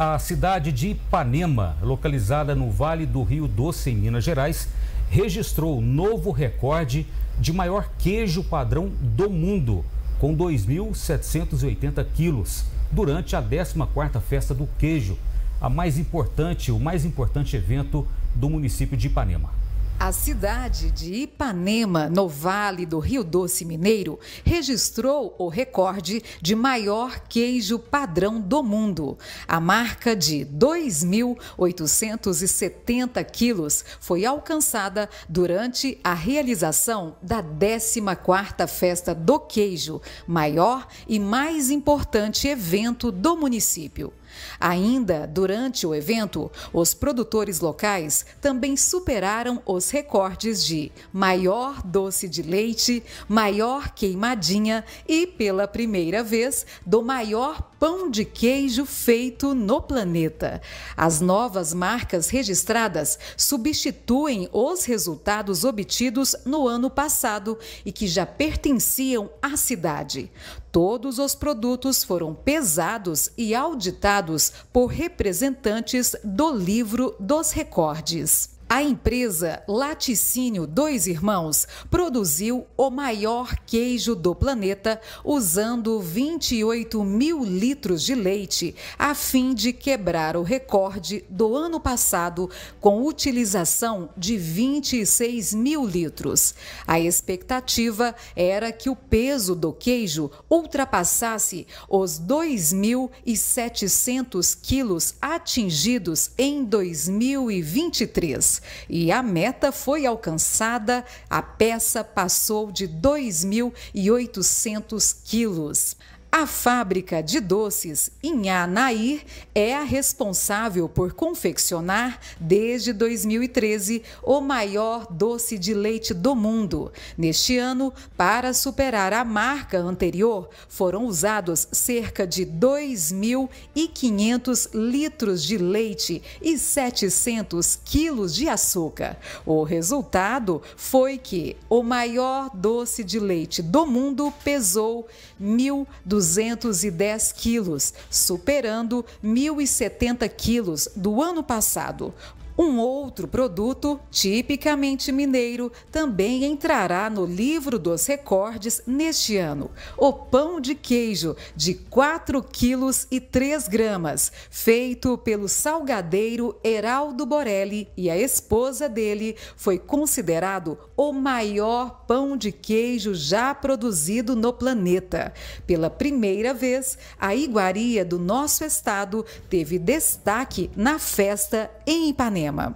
A cidade de Ipanema, localizada no Vale do Rio Doce, em Minas Gerais, registrou novo recorde de maior queijo padrão do mundo, com 2.780 quilos, durante a 14ª Festa do Queijo, a mais importante, o mais importante evento do município de Ipanema. A cidade de Ipanema, no Vale do Rio Doce Mineiro, registrou o recorde de maior queijo padrão do mundo. A marca de 2.870 quilos foi alcançada durante a realização da 14ª Festa do Queijo, maior e mais importante evento do município. Ainda durante o evento, os produtores locais também superaram os recordes de maior doce de leite, maior queimadinha e, pela primeira vez, do maior pão de queijo feito no planeta. As novas marcas registradas substituem os resultados obtidos no ano passado e que já pertenciam à cidade. Todos os produtos foram pesados e auditados por representantes do Livro dos Recordes. A empresa Laticínio Dois Irmãos produziu o maior queijo do planeta usando 28 mil litros de leite, a fim de quebrar o recorde do ano passado com utilização de 26 mil litros. A expectativa era que o peso do queijo ultrapassasse os 2.700 quilos atingidos em 2023. E a meta foi alcançada, a peça passou de 2.800 quilos. A fábrica de doces Inhanair é a responsável por confeccionar, desde 2013, o maior doce de leite do mundo. Neste ano, para superar a marca anterior, foram usados cerca de 2.500 litros de leite e 700 quilos de açúcar. O resultado foi que o maior doce de leite do mundo pesou 1.200 210 quilos, superando 1.070 quilos do ano passado. Um outro produto, tipicamente mineiro, também entrará no livro dos recordes neste ano: o pão de queijo de 4 quilos e 3 gramas, feito pelo salgadeiro Heraldo Borelli e a esposa dele, foi considerado o maior pão de queijo já produzido no planeta. Pela primeira vez, a iguaria do nosso estado teve destaque na festa em Ipanema.